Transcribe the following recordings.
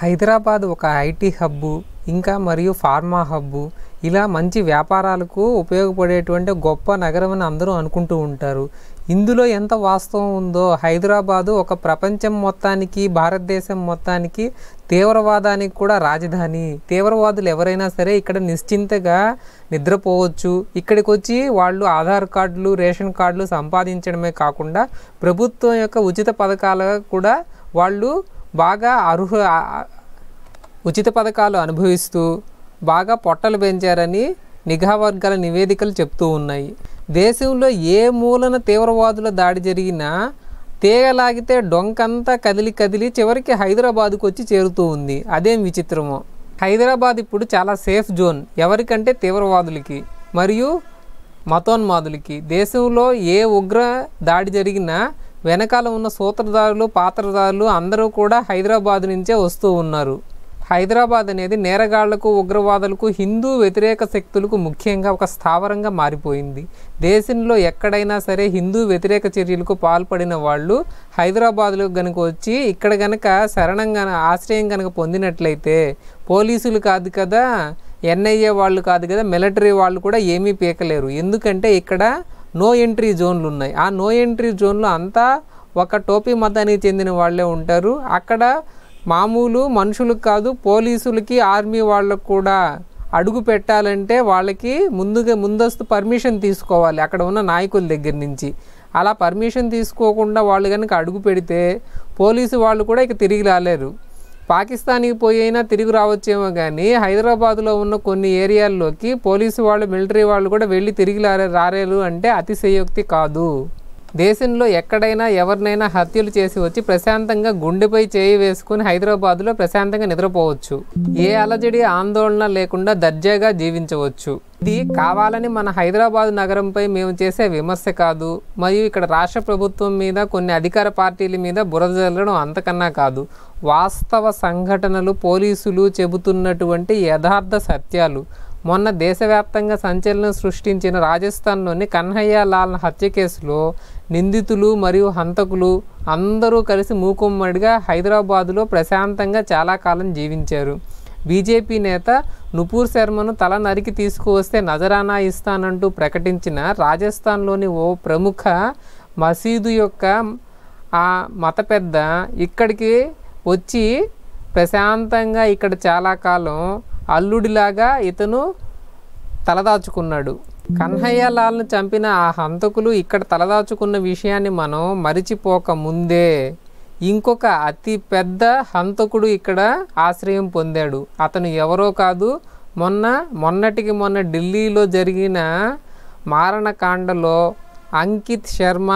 హైదరాబాద్ ఒక IT hub ఇంకా మరియు ఫార్మా హబ్బు ఇలా మంచి వ్యాపారాలకు ఉపయోగపడేటువంటి గొప్ప నగరం అని అందరూ అనుకుంటూ ఉంటారు ఇందులో ఎంత వాస్తవం ఉందో హైదరాబాదు ఒక ప్రపంచం మొత్తానికి భారతదేశం మొత్తానికి తీవ్రవాదానికి కూడా రాజధాని తీవ్రవాదులు ఎవరైనా సరే ఇక్కడ నిశ్చింతగా నిద్రపోవచ్చు ఇక్కడికి వచ్చి వాళ్ళు ఆధార్ కార్డులు రేషన్ కార్డులు సంపాదించడమే కాకుండా ప్రభుత్వం యొక్క ఉచిత పథకాలుగా కూడా వాళ్ళు బాగా అర్హ ఉచిత పథకాలు అనుభవిస్తూ బాగా పొట్టలు పెంచారని నిఘా వర్గాల నివేదికలు చెప్తూ ఉన్నాయి దేశంలో ఏ మూలన తీవ్రవాదుల దాడి జరిగినా తీగలాగితే డొంకంతా కదిలి కదిలి చివరికి హైదరాబాద్కు వచ్చి చేరుతూ ఉంది అదేం విచిత్రమో హైదరాబాద్ ఇప్పుడు చాలా సేఫ్ జోన్ ఎవరికంటే తీవ్రవాదులకి మరియు మతోన్మాదులకి దేశంలో ఏ ఉగ్ర దాడి జరిగినా వెనకాల ఉన్న సూత్రధారులు పాత్రధారులు అందరూ కూడా హైదరాబాద్ నుంచే వస్తూ ఉన్నారు హైదరాబాద్ అనేది నేరగాళ్లకు ఉగ్రవాదులకు హిందూ వ్యతిరేక శక్తులకు ముఖ్యంగా ఒక స్థావరంగా మారిపోయింది దేశంలో ఎక్కడైనా సరే హిందూ వ్యతిరేక చర్యలకు పాల్పడిన వాళ్ళు హైదరాబాద్లో కనుక వచ్చి ఇక్కడ కనుక శరణంగా ఆశ్రయం కనుక పొందినట్లయితే పోలీసులు కాదు కదా ఎన్ఐఏ వాళ్ళు కాదు కదా మిలిటరీ వాళ్ళు కూడా ఏమీ పీకలేరు ఎందుకంటే ఇక్కడ నో ఎంట్రీ జోన్లు ఉన్నాయి ఆ నో ఎంట్రీ జోన్లో అంతా ఒక టోపీ మతానికి చెందిన వాళ్ళే ఉంటారు అక్కడ మామూలు మనుషులకు కాదు పోలీసులకి ఆర్మీ వాళ్ళకు కూడా అడుగు పెట్టాలంటే వాళ్ళకి ముందుగా ముందస్తు పర్మిషన్ తీసుకోవాలి అక్కడ ఉన్న నాయకుల దగ్గర నుంచి అలా పర్మిషన్ తీసుకోకుండా వాళ్ళు కనుక అడుగు పెడితే పోలీసు వాళ్ళు కూడా ఇక తిరిగి రాలేరు పాకిస్తాన్కి పోయి అయినా తిరిగి రావచ్చేమో కానీ హైదరాబాద్లో ఉన్న కొన్ని ఏరియాల్లోకి పోలీసు వాళ్ళు మిలిటరీ వాళ్ళు కూడా వెళ్ళి తిరిగి రారేరు అంటే అతిశయోక్తి కాదు దేశంలో ఎక్కడైనా ఎవరినైనా హత్యలు చేసి వచ్చి ప్రశాంతంగా గుండెపై చేయి వేసుకుని హైదరాబాద్లో ప్రశాంతంగా నిద్రపోవచ్చు ఏ అలజడి ఆందోళన లేకుండా దర్జాగా జీవించవచ్చు ఇది కావాలని మన హైదరాబాద్ నగరంపై మేము చేసే విమర్శ కాదు మరియు ఇక్కడ రాష్ట్ర ప్రభుత్వం మీద కొన్ని అధికార పార్టీల మీద బురద జల్లడం అంతకన్నా కాదు వాస్తవ సంఘటనలు పోలీసులు చెబుతున్నటువంటి యథార్థ సత్యాలు మొన్న దేశవ్యాప్తంగా సంచలనం సృష్టించిన రాజస్థాన్లోని కన్హయ్యాలాల్ హత్య కేసులో నిందితులు మరియు హంతకులు అందరూ కలిసి మూకుమ్మడిగా హైదరాబాదులో ప్రశాంతంగా చాలా కాలం జీవించారు బీజేపీ నేత నుపూర్ శర్మను తల నరికి తీసుకువస్తే నజరానా ఇస్తానంటూ ప్రకటించిన రాజస్థాన్లోని ఓ ప్రముఖ మసీదు యొక్క ఆ మత పెద్ద ఇక్కడికి వచ్చి ప్రశాంతంగా ఇక్కడ చాలా కాలం అల్లుడిలాగా ఇతను తలదాచుకున్నాడు కన్హయ్యలాల్ను చంపిన ఆ హంతకులు ఇక్కడ తలదాచుకున్న విషయాన్ని మనం మరిచిపోక ముందే ఇంకొక అతి పెద్ద హంతకుడు ఇక్కడ ఆశ్రయం పొందాడు అతను ఎవరో కాదు మొన్న మొన్నటికి మొన్న ఢిల్లీలో జరిగిన మారణకాండలో అంకిత్ శర్మ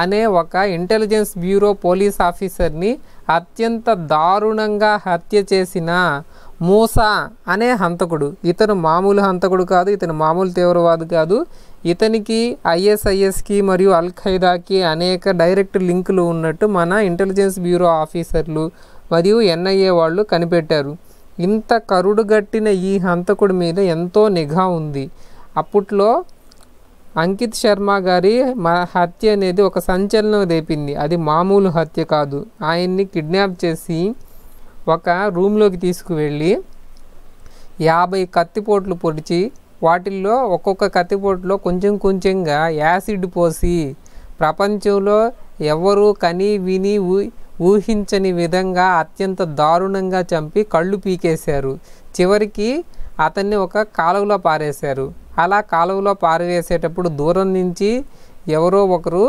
అనే ఒక ఇంటెలిజెన్స్ బ్యూరో పోలీస్ ఆఫీసర్ని అత్యంత దారుణంగా హత్య చేసిన మూసా అనే హంతకుడు ఇతను మామూలు హంతకుడు కాదు ఇతను మామూలు తీవ్రవాది కాదు ఇతనికి ఐఎస్ఐఎస్కి మరియు అల్ ఖైదాకి అనేక డైరెక్ట్ లింకులు ఉన్నట్టు మన ఇంటెలిజెన్స్ బ్యూరో ఆఫీసర్లు మరియు ఎన్ఐఏ వాళ్ళు కనిపెట్టారు ఇంత కరుడుగట్టిన ఈ హంతకుడి మీద ఎంతో నిఘా ఉంది అప్పట్లో అంకిత్ శర్మ గారి హత్య అనేది ఒక సంచలనం రేపింది అది మామూలు హత్య కాదు ఆయన్ని కిడ్నాప్ చేసి ఒక రూమ్లోకి తీసుకువెళ్ళి యాభై కత్తిపోట్లు పొడిచి వాటిల్లో ఒక్కొక్క కత్తిపోట్లో కొంచెం కొంచెంగా యాసిడ్ పోసి ప్రపంచంలో ఎవరూ కని విని ఊహించని విధంగా అత్యంత దారుణంగా చంపి కళ్ళు పీకేశారు చివరికి అతన్ని ఒక కాలువలో పారేశారు అలా కాలువలో పారవేసేటప్పుడు దూరం నుంచి ఎవరో ఒకరు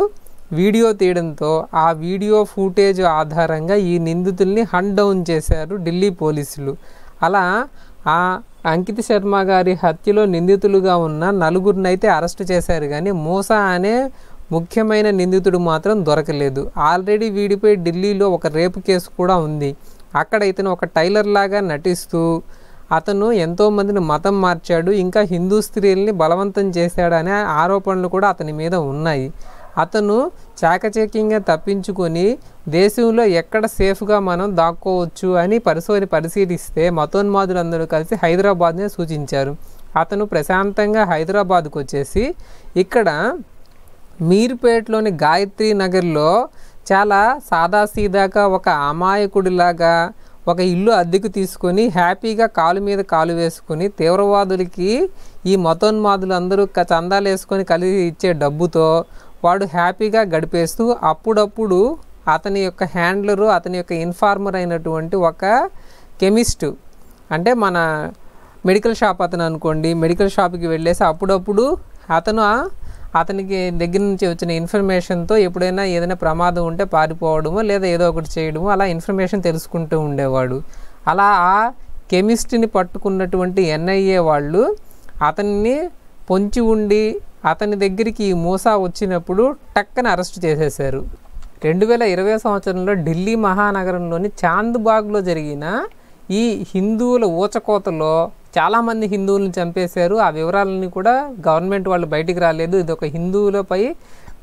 వీడియో తీయడంతో ఆ వీడియో ఫూటేజ్ ఆధారంగా ఈ నిందితుల్ని హండ్ డౌన్ చేశారు ఢిల్లీ పోలీసులు అలా ఆ అంకిత శర్మ గారి హత్యలో నిందితులుగా ఉన్న నలుగురినైతే అరెస్టు చేశారు కానీ మూసా అనే ముఖ్యమైన నిందితుడు మాత్రం దొరకలేదు ఆల్రెడీ వీడిపోయి ఢిల్లీలో ఒక రేపు కేసు కూడా ఉంది అక్కడ ఇతను ఒక టైలర్ లాగా నటిస్తూ అతను ఎంతోమందిని మతం మార్చాడు ఇంకా హిందూ స్త్రీల్ని బలవంతం చేశాడనే ఆరోపణలు కూడా అతని మీద ఉన్నాయి అతను చాకచక్యంగా తప్పించుకొని దేశంలో ఎక్కడ సేఫ్గా మనం దాక్కోవచ్చు అని పరిశోధన పరిశీలిస్తే మతోన్మాదులందరూ కలిసి హైదరాబాద్నే సూచించారు అతను ప్రశాంతంగా హైదరాబాద్కు వచ్చేసి ఇక్కడ మీర్పేట్లోని గాయత్రి నగర్లో చాలా సాదాసీదాగా ఒక అమాయకుడిలాగా ఒక ఇల్లు అద్దెకు తీసుకొని హ్యాపీగా కాలు మీద కాలు వేసుకొని తీవ్రవాదులకి ఈ మతోన్మాదులు అందరూ చందాలు వేసుకొని కలిసి ఇచ్చే డబ్బుతో వాడు హ్యాపీగా గడిపేస్తూ అప్పుడప్పుడు అతని యొక్క హ్యాండ్లరు అతని యొక్క ఇన్ఫార్మర్ అయినటువంటి ఒక కెమిస్ట్ అంటే మన మెడికల్ షాప్ అతను అనుకోండి మెడికల్ షాప్కి వెళ్ళేసి అప్పుడప్పుడు అతను అతనికి దగ్గర నుంచి వచ్చిన ఇన్ఫర్మేషన్తో ఎప్పుడైనా ఏదైనా ప్రమాదం ఉంటే పారిపోవడము లేదా ఏదో ఒకటి చేయడము అలా ఇన్ఫర్మేషన్ తెలుసుకుంటూ ఉండేవాడు అలా ఆ కెమిస్ట్రీని పట్టుకున్నటువంటి ఎన్ఐఏ వాళ్ళు అతన్ని పొంచి ఉండి అతని దగ్గరికి మూసా వచ్చినప్పుడు టక్కన అరెస్ట్ చేసేశారు రెండు వేల ఇరవై సంవత్సరంలో ఢిల్లీ మహానగరంలోని చాంద్బాగ్లో జరిగిన ఈ హిందువుల ఊచకోతలో చాలామంది హిందువులను చంపేశారు ఆ వివరాలని కూడా గవర్నమెంట్ వాళ్ళు బయటికి రాలేదు ఇది ఒక హిందువులపై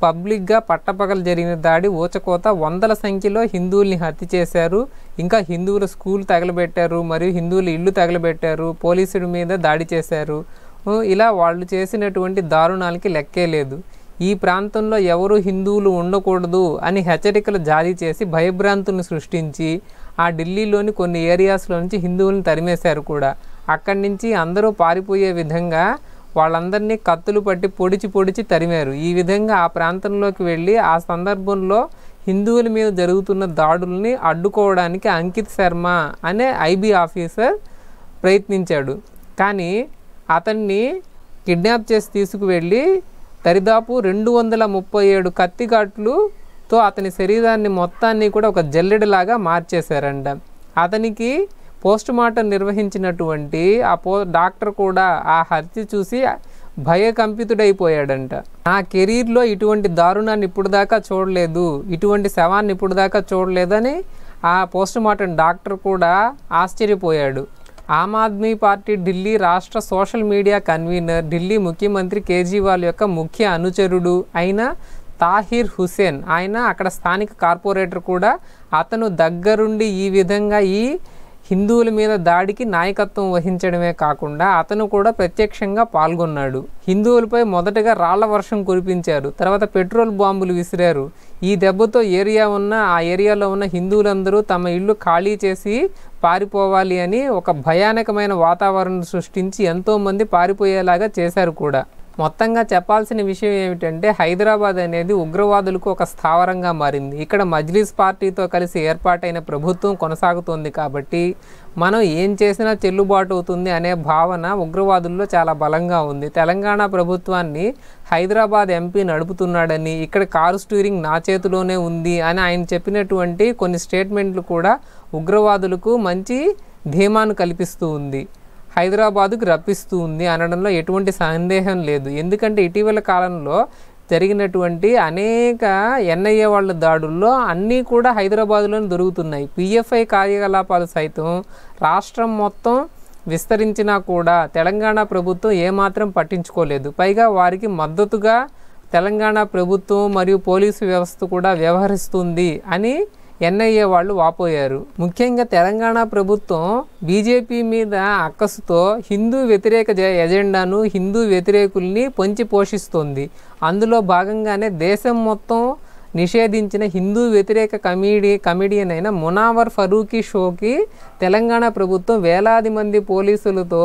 పబ్లిక్గా పట్టపగలు జరిగిన దాడి ఊచకోత వందల సంఖ్యలో హిందువుల్ని హత్య చేశారు ఇంకా హిందువుల స్కూల్ తగలబెట్టారు మరియు హిందువుల ఇల్లు తగలబెట్టారు పోలీసుల మీద దాడి చేశారు ఇలా వాళ్ళు చేసినటువంటి దారుణాలకి లెక్కే లేదు ఈ ప్రాంతంలో ఎవరు హిందువులు ఉండకూడదు అని హెచ్చరికలు జారీ చేసి భయభ్రాంతులను సృష్టించి ఆ ఢిల్లీలోని కొన్ని ఏరియాస్లో నుంచి హిందువులను తరిమేశారు కూడా అక్కడి నుంచి అందరూ పారిపోయే విధంగా వాళ్ళందరినీ కత్తులు పట్టి పొడిచి పొడిచి తరిమారు ఈ విధంగా ఆ ప్రాంతంలోకి వెళ్ళి ఆ సందర్భంలో హిందువుల మీద జరుగుతున్న దాడుల్ని అడ్డుకోవడానికి అంకిత్ శర్మ అనే ఐబీ ఆఫీసర్ ప్రయత్నించాడు కానీ అతన్ని కిడ్నాప్ చేసి తీసుకువెళ్ళి దరిదాపు రెండు వందల ముప్పై ఏడు కత్తిఘాట్లుతో అతని శరీరాన్ని మొత్తాన్ని కూడా ఒక జల్లెడలాగా మార్చేశారంట అతనికి పోస్ట్ మార్టం నిర్వహించినటువంటి ఆ పో డాక్టర్ కూడా ఆ హత్య చూసి భయకంపితుడైపోయాడంట నా కెరీర్లో ఇటువంటి దారుణాన్ని ఇప్పుడు దాకా చూడలేదు ఇటువంటి శవాన్ని ఇప్పుడు దాకా చూడలేదని ఆ పోస్ట్ మార్టం డాక్టర్ కూడా ఆశ్చర్యపోయాడు ఆమ్ ఆద్మీ పార్టీ ఢిల్లీ రాష్ట్ర సోషల్ మీడియా కన్వీనర్ ఢిల్లీ ముఖ్యమంత్రి కేజ్రీవాల్ యొక్క ముఖ్య అనుచరుడు అయిన తాహిర్ హుసేన్ ఆయన అక్కడ స్థానిక కార్పొరేటర్ కూడా అతను దగ్గరుండి ఈ విధంగా ఈ హిందువుల మీద దాడికి నాయకత్వం వహించడమే కాకుండా అతను కూడా ప్రత్యక్షంగా పాల్గొన్నాడు హిందువులపై మొదటగా రాళ్ల వర్షం కురిపించారు తర్వాత పెట్రోల్ బాంబులు విసిరారు ఈ దెబ్బతో ఏరియా ఉన్న ఆ ఏరియాలో ఉన్న హిందువులందరూ తమ ఇళ్ళు ఖాళీ చేసి పారిపోవాలి అని ఒక భయానకమైన వాతావరణం సృష్టించి ఎంతోమంది పారిపోయేలాగా చేశారు కూడా మొత్తంగా చెప్పాల్సిన విషయం ఏమిటంటే హైదరాబాద్ అనేది ఉగ్రవాదులకు ఒక స్థావరంగా మారింది ఇక్కడ మజ్లీస్ పార్టీతో కలిసి ఏర్పాటైన ప్రభుత్వం కొనసాగుతోంది కాబట్టి మనం ఏం చేసినా చెల్లుబాటు అవుతుంది అనే భావన ఉగ్రవాదుల్లో చాలా బలంగా ఉంది తెలంగాణ ప్రభుత్వాన్ని హైదరాబాద్ ఎంపీ నడుపుతున్నాడని ఇక్కడ కారు స్టీరింగ్ నా చేతిలోనే ఉంది అని ఆయన చెప్పినటువంటి కొన్ని స్టేట్మెంట్లు కూడా ఉగ్రవాదులకు మంచి ధీమాను కల్పిస్తూ ఉంది హైదరాబాదుకు రప్పిస్తూ ఉంది అనడంలో ఎటువంటి సందేహం లేదు ఎందుకంటే ఇటీవల కాలంలో జరిగినటువంటి అనేక ఎన్ఐఏ వాళ్ళ దాడుల్లో అన్నీ కూడా హైదరాబాదులోనే దొరుకుతున్నాయి పిఎఫ్ఐ కార్యకలాపాలు సైతం రాష్ట్రం మొత్తం విస్తరించినా కూడా తెలంగాణ ప్రభుత్వం ఏమాత్రం పట్టించుకోలేదు పైగా వారికి మద్దతుగా తెలంగాణ ప్రభుత్వం మరియు పోలీసు వ్యవస్థ కూడా వ్యవహరిస్తుంది అని ఎన్ఐఏ వాళ్ళు వాపోయారు ముఖ్యంగా తెలంగాణ ప్రభుత్వం బీజేపీ మీద అక్కసుతో హిందూ వ్యతిరేక ఎజెండాను హిందూ వ్యతిరేకుల్ని పొంచి పోషిస్తోంది అందులో భాగంగానే దేశం మొత్తం నిషేధించిన హిందూ వ్యతిరేక కమిడీ కమిడియన్ అయిన మునావర్ ఫరూకీ షోకి తెలంగాణ ప్రభుత్వం వేలాది మంది పోలీసులతో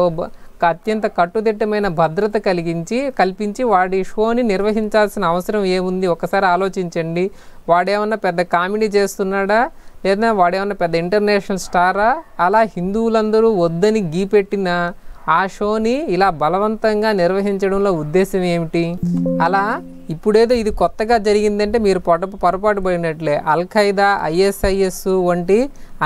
అత్యంత కట్టుదిట్టమైన భద్రత కలిగించి కల్పించి వాడి షోని నిర్వహించాల్సిన అవసరం ఏముంది ఒకసారి ఆలోచించండి వాడేమన్నా పెద్ద కామెడీ చేస్తున్నాడా లేదా వాడేమన్నా పెద్ద ఇంటర్నేషనల్ స్టారా అలా హిందువులందరూ వద్దని గీపెట్టిన ఆ షోని ఇలా బలవంతంగా నిర్వహించడంలో ఉద్దేశం ఏమిటి అలా ఇప్పుడేదో ఇది కొత్తగా జరిగిందంటే మీరు పొడ పొరపాటు పడినట్లే అల్ఖైదా ఐఎస్ఐఎస్ వంటి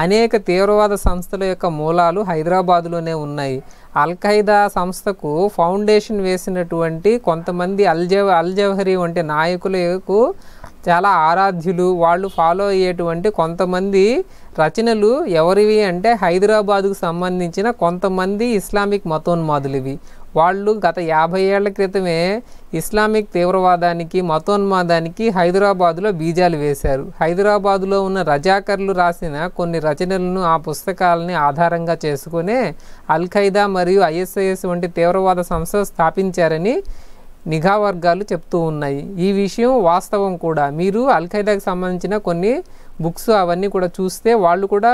అనేక తీవ్రవాద సంస్థల యొక్క మూలాలు హైదరాబాదులోనే ఉన్నాయి అల్ఖైదా సంస్థకు ఫౌండేషన్ వేసినటువంటి కొంతమంది అల్జవ అల్జవహరి వంటి నాయకులకు చాలా ఆరాధ్యులు వాళ్ళు ఫాలో అయ్యేటువంటి కొంతమంది రచనలు ఎవరివి అంటే హైదరాబాదుకు సంబంధించిన కొంతమంది ఇస్లామిక్ మతోన్మాదులివి వాళ్ళు గత యాభై ఏళ్ల క్రితమే ఇస్లామిక్ తీవ్రవాదానికి మతోన్మాదానికి హైదరాబాదులో బీజాలు వేశారు హైదరాబాదులో ఉన్న రజాకర్లు రాసిన కొన్ని రచనలను ఆ పుస్తకాలని ఆధారంగా చేసుకునే ఖైదా మరియు ఐఎస్ఐఎస్ వంటి తీవ్రవాద సంస్థలు స్థాపించారని నిఘా వర్గాలు చెప్తూ ఉన్నాయి ఈ విషయం వాస్తవం కూడా మీరు అల్ఖైదాకి సంబంధించిన కొన్ని బుక్స్ అవన్నీ కూడా చూస్తే వాళ్ళు కూడా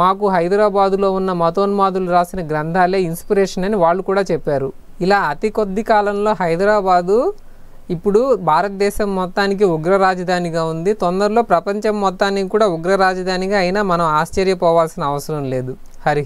మాకు హైదరాబాదులో ఉన్న మతోన్మాదులు రాసిన గ్రంథాలే ఇన్స్పిరేషన్ అని వాళ్ళు కూడా చెప్పారు ఇలా అతి కొద్ది కాలంలో హైదరాబాదు ఇప్పుడు భారతదేశం మొత్తానికి ఉగ్ర రాజధానిగా ఉంది తొందరలో ప్రపంచం మొత్తానికి కూడా ఉగ్ర రాజధానిగా అయినా మనం ఆశ్చర్యపోవాల్సిన అవసరం లేదు హరి